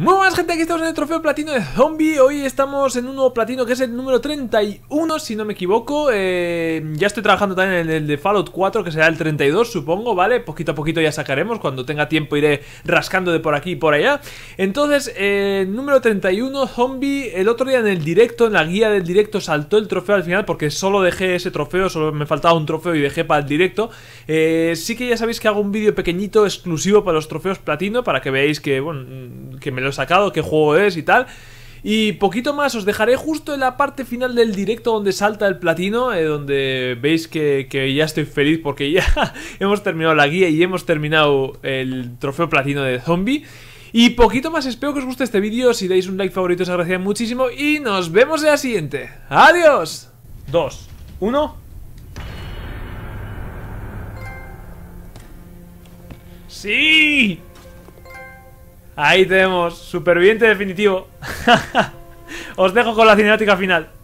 Muy buenas gente, aquí estamos en el trofeo platino de zombie Hoy estamos en un nuevo platino que es el número 31, si no me equivoco eh, Ya estoy trabajando también en el de Fallout 4, que será el 32 supongo, ¿vale? Poquito a poquito ya sacaremos, cuando tenga tiempo iré rascando de por aquí y por allá Entonces, eh, número 31, zombie El otro día en el directo, en la guía del directo saltó el trofeo al final Porque solo dejé ese trofeo, solo me faltaba un trofeo y dejé para el directo eh, Sí que ya sabéis que hago un vídeo pequeñito exclusivo para los trofeos platino Para que veáis que, bueno, que me lo sacado, qué juego es y tal. Y poquito más, os dejaré justo en la parte final del directo donde salta el platino, eh, donde veis que, ya estoy feliz porque ya hemos terminado la guía y hemos terminado el trofeo platino de zombie. Y poquito más, espero que os guste este vídeo, si dais un like favorito os agradecería muchísimo y nos vemos en la siguiente. ¡Adiós! 2, 1... ¡Sí! Ahí tenemos, superviviente definitivo. Os dejo con la cinemática final.